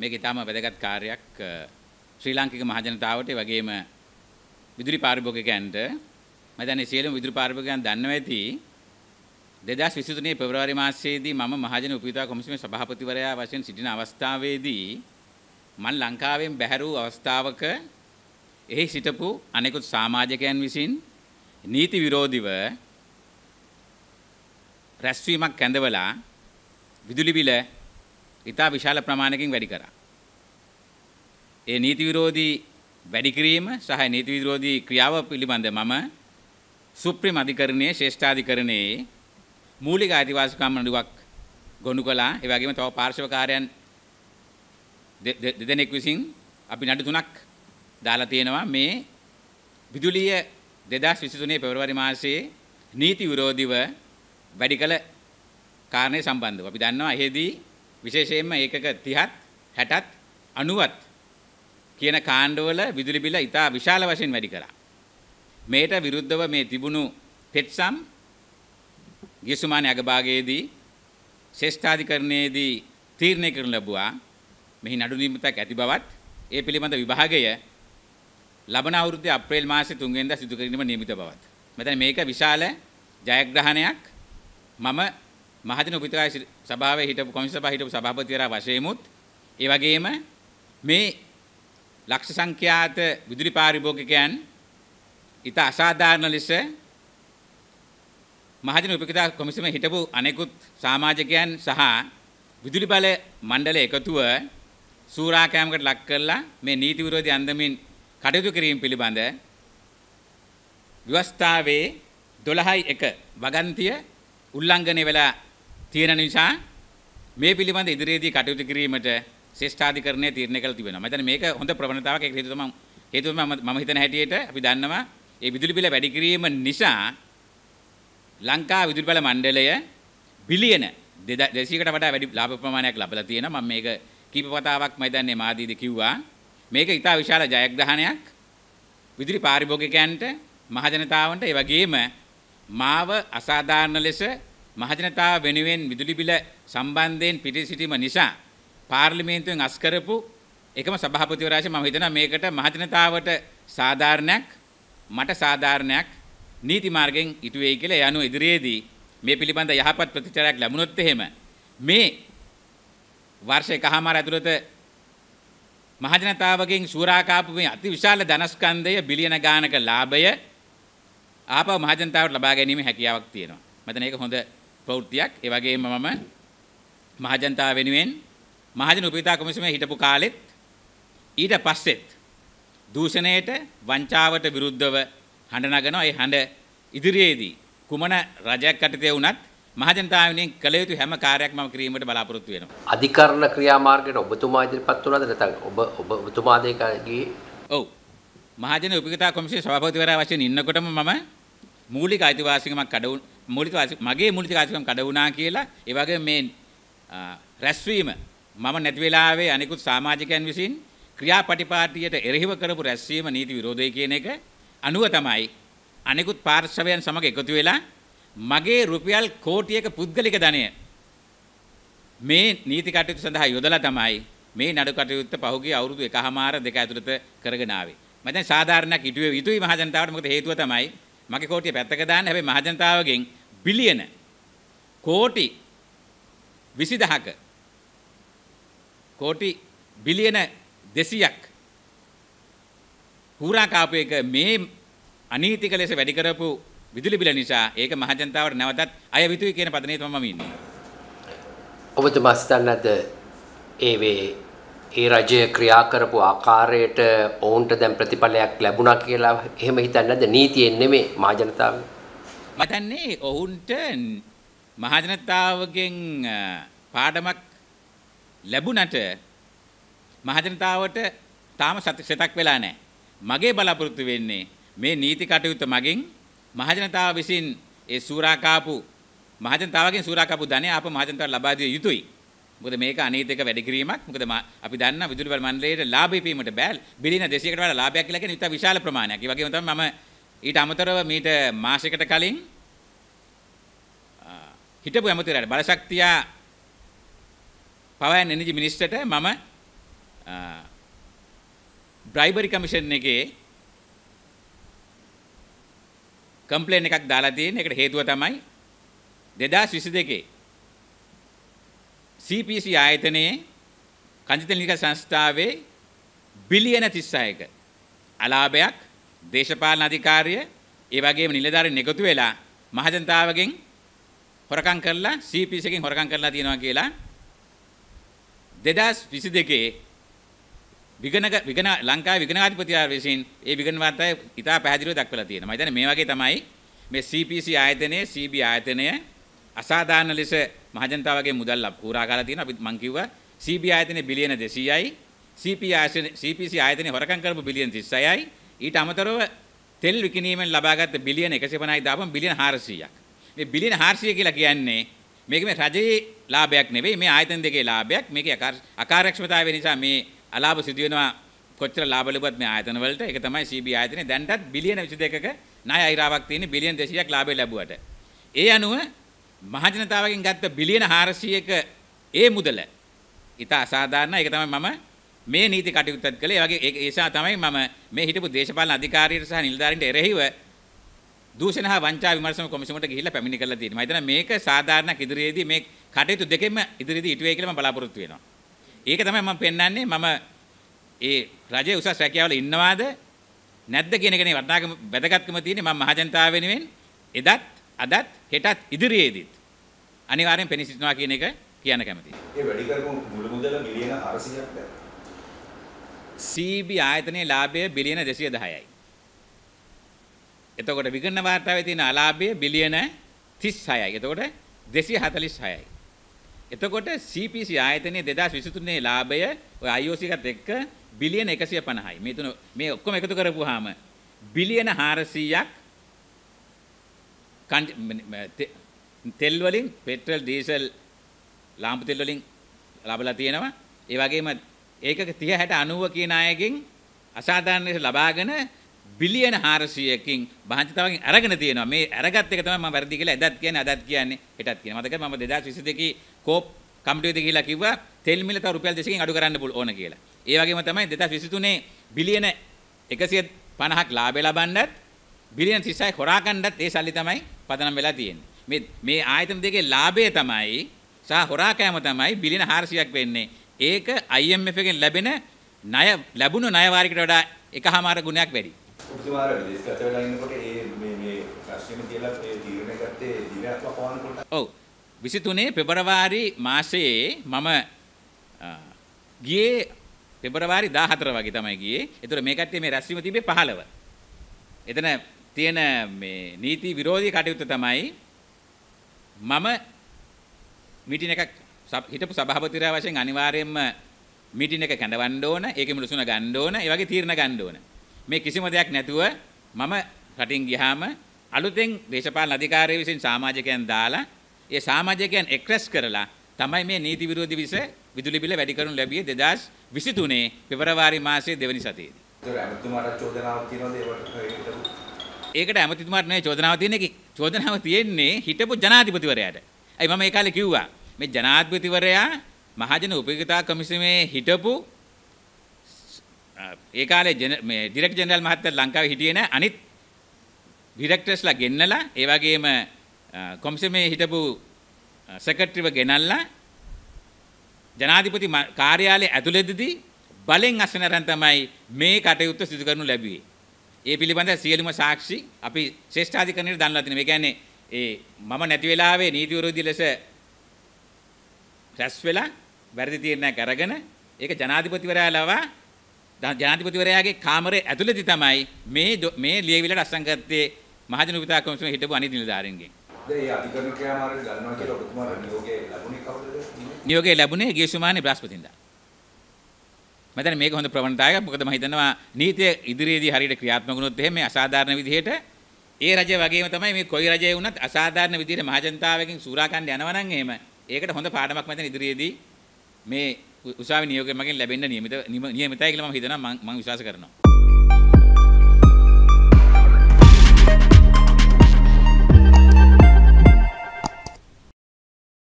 මේක ඊටාම වැදගත් කාර්යයක් ශ්‍රී ලාංකික මහජනතාවට වගේම විදුලි පාරිභෝගිකයන්ට මම දන්නේ සියලුම විදුලි පාරිභෝගිකයන් දන්නවා ඇති 2023 පෙබරවාරි මාසයේදී මම මහජන උපයෝගිතා කොමිසමේ සභාපතිවරයා වශයෙන් සිටින අවස්ථාවේදී මම ලංකාවෙන් බැහැර වූ අවස්ථාවක එහි සිටපු අනෙකුත් සමාජිකයන් විසින් නීති විරෝධීව රැස්වීමක් කැඳවලා විදුලි බිල ඉතා විශාල ප්‍රමාණකින් වැඩි කරා. ඒ නීති විරෝධී වැඩි කිරීම සහ නීති විරෝධී ක්‍රියාව පිළිබඳ මම සුප්‍රීම අධිකරණයේ ශ්‍රේෂ්ඨාධිකරණයේ මූලික අයිතිවාසිකම් නඩුවක් ගොනු කළා. ඒ වගේම තව පාර්ශව කාර්යයන් දෙදෙනෙක් විසින් අපි නඩු තුනක් දාලා තියෙනවා මේ විදුලිය 2023 පෙබරවාරි මාසයේ නීති විරෝධීව වැඩි කළ කාරණේ සම්බන්ධව. අපි දන්නවා එහෙදී විශේෂයෙන්ම ඒකක 30ත් 60ත් 90ත් කියන කාණ්ඩවල විදුලි බිල ඉතා විශාල වශයෙන් වැඩි කරා. මේට විරුද්ධව මේ තිබුණු පෙත්සම් ගියසුමානි අගභාගයේදී ශ්‍රේෂ්ඨාධිකරණයේදී තීරණය කරනු ලැබුවා මෙහි නඩු නිමිතක් ඇති බවත් ඒ පිළිබඳ විභාගය ලබන අවුරුද්දේ අප්‍රේල් මාසයේ 3 වෙනිදා සිදු කිරීම නියමිත බවත්. මෙතන මේක විශාල ජයග්‍රහණයක් මම මහජන උපවිතාය සභාවේ හිටපු කොමිස සභාව හිටපු සභාපතිවරයා වශයෙන්මුත් ඒ වගේම මේ ලක්ෂ සංඛ්‍යාත විදුලි පාරිභෝගිකයන් ඊට අසාධාරණ ලෙස මහජන උපවිතාය කොමිසමේ හිටපු අනෙකුත් සමාජිකයන් සහ විදුලි බල මණ්ඩල එකතුව සූරාකෑමකට ලක් කරලා මේ නීති විරෝධී අන්දමින් කටයුතු කිරීම පිළිබඳ ව්‍යවස්ථාවේ 12.1 වගන්තිය උල්ලංඝනය වෙලා තියෙන නිසා මේ පිළිබඳ ඉදිරියේදී කටයුතු කිරීමට ශිෂ්ඨාධිකරණය තීරණය කළ තිබෙනවා. මම හිතන්නේ මේක හොඳ ප්‍රවණතාවක් ඒක හේතුව තමයි හේතුව මම හිතන හැටියට අපි දන්නවා ඒ විදුලි බිල වැඩි කිරීම නිසා ලංකා විදුලි බල මණ්ඩලය බිලියන 200කට වඩා වැඩි ලාභ ප්‍රමාණයක් ලබලා තියෙනවා. මම මේක කීප වතාවක් මම දන්නේ මාදීදී කිව්වා. මේක ඊට විශාල ජයග්‍රහණයක් විදුලි පාරිභෝගිකයන්ට මහජනතාවන්ට ඒ වගේම මාව අසාධාරණ ලෙස මහජනතාව වෙනුවෙන් විදුලි බිල සම්බන්ධයෙන් පිටි සිටීම නිසා පාර්ලිමේන්තුවෙන් අස් කරපු එකම සභාපතිවරයාශි මම හිතනවා මේකට මහජනතාවට සාධාරණයක් මට සාධාරණයක් නීති මාර්ගයෙන් ඉටු වෙයි කියලා ඒ අනුව ඉදිරියේදී මේ පිළිබඳ යහපත් ප්‍රතිචාරයක් ලැබුණොත් එහෙම මේ වර්ෂ එකහමාර ඇතුළත මහජනතාවගෙන් සූරාකාපු මේ අතිවිශාල ධනස්කන්ධය බිලියන ගානක ලාභය ආපහු මහජනතාවට ලබා ගැනීම හැකියාවක් තියෙනවා. මම දැන් ඒක හොඳ ප්‍රවෘත්තියක්. ඒ වගේම මම මහජනතාව වෙනුවෙන් මහජන උපීතා කොමිසමේ හිටපු කාලෙත් ඊට පස්සෙත් දූෂණයට වංචාවට විරුද්ධව හඬ නගනවා. ඒ හඬ ඉදිරියේදී කුමන රජයක් යටතේ වුණත් මහජනතාව වෙනුවෙන් කළ යුතු හැම කාර්යයක් මම කිරීමට බලාපොරොත්තු වෙනවා. අධිකරණ ක්‍රියාමාර්ගයට ඔබතුමා ඉදිරිපත් වුණාද නැත්නම් ඔබ ඔබ ඔබතුමාද ඒකගේ ඔව් මහජන උපීතා කොමිසමේ සභාපතිවරයා වශයෙන් ඉන්නකොටම මම මූලික අයිතිවාසිකමක් අඩවුණා මූලික මගේ මූලික ආසිකම් කඩ වුණා කියලා ඒ වගේ මේ රැස්වීම මම නැති වෙලාවේ අනිකුත් සමාජිකයන් විසින් ක්‍රියාපටිපාටියට එරෙහිව කරපු රැස්වීම නීති විරෝධය කියන එක අනුව තමයි අනිකුත් පාර්ශවයන් සමග එකතු වෙලා මගේ රුපියල් කෝටියක පුද්ගලික ධනය මේ නීති කටයුතු සඳහා යොදලා තමයි මේ නඩු කටයුත්ත පහුගිය අවුරුදු එකහමාර දෙක ඇතුළත කරගෙන ආවේ. මම දැන් සාධාරණයක් ඉටුවේ යුතුයි මහජනතාවට මොකද හේතුව තමයි මගේ කෝටිය පැත්තක දාන්න හැබැයි මහජනතාවගෙන් බිලියන කෝටි විසිදහක කෝටි බිලියන දෙසියක් හූරාකාපයක මේ අනීතික ලෙස වැඩි කරපු විදුලි බිල නිසා ඒක මහජනතාවට නැවතත් අය විතුයි කියන පදනේ තමයි මම ඉන්නේ. ඔබතුමා හිතන්නද ඒ වේ ඒ රජය ක්‍රියා කරපු ආකාරයට ඔවුන්ට දැන් ප්‍රතිඵලයක් ලැබුණා කියලා එහෙම හිතන්නේ නැද්ද නීතියෙන් නෙමෙයි මහජනතාවේ? මතන්නේ ඔවුන්ට මහජනතාවගෙන් පාඩමක් ලැබුණට මහජනතාවට තාම සතක් වෙලා නැහැ. මගේ බලාපොරොත්තු වෙන්නේ මේ නීති කටයුතු මගින් මහජනතාව විසින් ඒ සූරාකාපු මහජනතාවගෙන් සූරාකාපු ධනය අප මහජනතාවට ලබා දිය යුතුයි. මොකද මේක අනීතික වැඩ කිරීමක්. මොකද අපි දන්නා විදුලි බල මණ්ඩලයේ ලාභ ඉපීමට බෑ බිලියන 200කට වඩා ලාභයක් කියලා කියන්නේ ඉතා විශාල ප්‍රමාණයක්. ඒ වගේම තමයි මම ඊට අමතරව මීට මාසයකට කලින් හිටපු ඇමතිවරයාට බලශක්තිය පවයන් එනර්ජි මිනිස්ටරට මම බ්‍රයිබරි කමිෂන් එකේ කම්ප්ලේන් එකක් දාලා තියෙන එකට හේතුව තමයි 2022 CPC ආයතනයේ කංජිතනික සංස්ථාවේ බිලියන 36ක අලාභයක් දේශපාලන අධිකාරිය ඒ වගේම නිලධාරීන් එකතු වෙලා මහජනතාවගෙන් හොරකම් කරලා CPC එකෙන් හොරකම් කරලා තියෙනවා කියලා 2022 විගණ විගණ ලංකාවේ විගණාධිපතිවරයා විසින් ඒ විගණ වාර්තාවේ ඉතා පැහැදිලිව දක්වලා තියෙනවා. මම හිතන්නේ මේ වගේ තමයි මේ CPC ආයතනයේ CB ආයතනය අසාධාරණ ලෙස මහජනතාවගේ මුදල් පූරා කරලා තියෙනවා. අපි මම කිව්වා CB ආයතනයේ බිලියන 200යි CP ආයතනයේ CPC ආයතනයේ හොරකම් කරපු බිලියන 36යි ඊට අමතරව තෙල් විකිණීමෙන් ලබාගත් බිලියන 150,000 බිලියන 400ක්. මේ බිලියන 400 කියලා කියන්නේ මේක මේ රජයේ ලාභයක් නෙවෙයි මේ ආයතන දෙකේ ලාභයක්. මේකේ අකාර්යක්ෂමතාවය නිසා මේ අලාභ සිදු වෙනවා කොච්චර ලාභ ලැබුවත් මේ ආයතන වලට. ඒක තමයි CB ආයතනේ දැන්ටත් බිලියන 22ක ණය අයිරාවක් තියෙන බිලියන 200ක් ලාභය ලැබුවට. ඒ අනුව මහජනතාවගෙන් ගත්ත බිලියන 400ක ඒ මුදල ඉතා අසාධාරණ ඒක තමයි මම මේ නීති කටයුත්තත් කළේ. ඒ වගේ ඒ නිසා තමයි මම මේ හිටපු දේශපාලන අධිකාරියට සහ නිලධාරීන්ට එරෙහිව දූෂණ හා වංචා විමර්ශන කොමිසමට ගිහිල්ලා පැමිණි කරලා තියෙනවා. මම හිතනවා මේක සාධාරණක් ඉදිරියේදී මේ කටයුතු දෙකෙම ඉදිරියේදී ඉටුවේ කියලා මම බලාපොරොත්තු වෙනවා. ඒක තමයි මම පෙන්වන්නේ මම ඒ රජයේ උසස් රැකියාවල ඉන්නවාද නැද්ද කියන එකනේ වටනාගම වැදගත්කම තියෙන්නේ මම මහජනතාව වෙනුවෙන් එදත් අදත් හෙටත් ඉදිරියේදීත් අනිවාර්යෙන් පෙනී සිටිනවා කියන එක කියන්න කැමතියි. ඒ වැඩි කරපු මුළු මුදල මිලියන 400ක් දැක්කා. CB ආයතනයේ ලාභය බිලියන 210යි. එතකොට විගණන වාර්තාවේ තියෙන අලාභය බිලියන 36යි. එතකොට 246යි. එතකොට CPC ආයතනයේ 2023 ලාභය ඔය IOC එකත් එක්ක බිලියන 150යි. මේ තුන මේ ඔක්කොම එකතු කරපුවාම බිලියන 400ක් තෙල් වලින් පෙට්‍රල් ඩීසල් ලාම්පු තෙල් වලින් ලබලා තියෙනවා. ඒ වගේම ඒකක 30 60 90 කියන අයගෙන් අසාධාරණ ලෙස ලබාගෙන බිලියන 400කින් භාජිතාවකින් අරගෙන තියෙනවා. මේ අරගත් එක තමයි මම වැරදි කියලා එදත් කියන්නේ අදත් කියන්නේ හෙටත් කියනවා. මතකද මම 2022 කෝප් කමිටුවේදී කියලා කිව්වා තෙල් මිල තව රුපියල් 200කින් අඩු කරන්න ඕන කියලා. ඒ වගේම තමයි 2023 බිලියන 150ක් ලාභය ලබන්නත් බිලියන 36 හොරා ගන්නත් ඒ සල්ලි තමයි පදනම් වෙලා තියෙන්නේ. මේ මේ ආයතන දෙකේ ලාභය තමයි සහ හොරාකෑම තමයි බිලියන 400ක් වෙන්නේ. ඒක IMF එකෙන් ලැබෙන ණය ලැබුණු ණය වාරිකට වඩා එකහමාර ගුණයක් වැඩි. ඔබතුමාර විදේශගත වෙලා ඉන්නකොට ඒ මේ මේ රෂ්‍යම කියලා ඒ තීරණය ගත්තේ දිනයක් වපවනකොට. ඔව්. 23 පෙබරවාරි මාසයේ මම ගියේ පෙබරවාරි 14 වගේ තමයි ගියේ. ඒතර මේ කට්ටිය මේ රැස්වීම තිබේ 15. එතන තියෙන මේ නීති විරෝධී කටයුත්ත තමයි මම මීටින් එකක් හිටපු සභාපතිරයා වශයෙන් අනිවාර්යයෙන්ම මීටින් එක කැඳවන්න ඕන, ඒකේ මුලසුන ගන්න ඕන, ඒ වගේ තීරණ ගන්න ඕන. මේ කිසිම දෙයක් නැතුව මම රටින් ගියාම අලුතෙන් දේශපාලන අධිකාරිය විසින් සමාජිකයන් දාලා ඒ සමාජිකයන් එක්රැස් කරලා තමයි මේ නීති විරෝධී විස විදුලි බිල වැඩි කරනු ලැබියේ 2023 පෙබරවාරි මාසයේ දෙවැනි සතියේදී. ඒතර අමතුමාට චෝදනාවක් තියෙනවද ඒවට ඒකට ඇමතිතුමාට නෑ චෝදනාව තියෙන්නේ චෝදනාව තියෙන්නේ හිටපු ජනාධිපතිවරයාට. අයි මම ඒ කාලේ කිව්වා මේ ජනාධිපතිවරයා මහජන උපයෝගිතා කොමිසමේ හිටපු ඒ කාලේ මේ ඩිරෙක්ටර් ජෙනරල් මහත්තයා ලංකාවේ හිටියේ නැහැ අනිත් ඩිරෙක්ටර්ස්ලා ගෙන්නලා ඒ වගේම කොමිසමේ හිටපු සෙක්‍රටරිව ගෙනල්ලා ජනාධිපති කාර්යාලය ඇතුළතදී බලෙන් අසනරන් තමයි මේ කටයුත්ත සිදු කරනු ලැබුවේ. ඒ පිළිබඳ සියලුම සාක්ෂි අපි ශ්‍රේෂ්ඨාධිකරණයට දන්වා දෙනවා. ඒ කියන්නේ ඒ මම නැති වෙලාවේ නීති විරෝධී ලෙස රැස් වෙලා වැරදි තීරණයක් අරගෙන ඒක ජනාධිපතිවරයා ලවා ජනාධිපතිවරයාගේ කාමරේ ඇතුළතදී තමයි මේ මේ ලියවිල්ලට අසංගත්තේ මහජන උපිතා කොමිසමේ හිටපු අනිත් නිලධාරීන්ගෙන්. දැන් මේ අධිකරණ ක්‍රියාමාර්ගය ගන්නවා කියලා ඔබතුමා නියෝගය ලැබුණේ කවදද? නියෝගය ලැබුණේ ගිය සුමානේ බ්‍රහස්පතින්දා. මම මේක හොඳ ප්‍රවණතාවයක්. මොකද මම හිතනවා නීතිය ඉදිරියේදී හරියට ක්‍රියාත්මක වුණොත් එහෙම මේ අසාධාරණ විදිහට ඒ රජය වගේම තමයි මේ කොයි රජය වුණත් අසාධාරණ විදිහට මහජනතාවකින් සූරාකණ්ඩ යනවා නම් එහෙම ඒකට හොඳ පාඩමක් මම ඉදිරියේදී මේ උසාවි නියෝගය මගෙන් ලැබෙන්න නියමිත නියමිතයි කියලා මම හිතනවා මම විශ්වාස කරනවා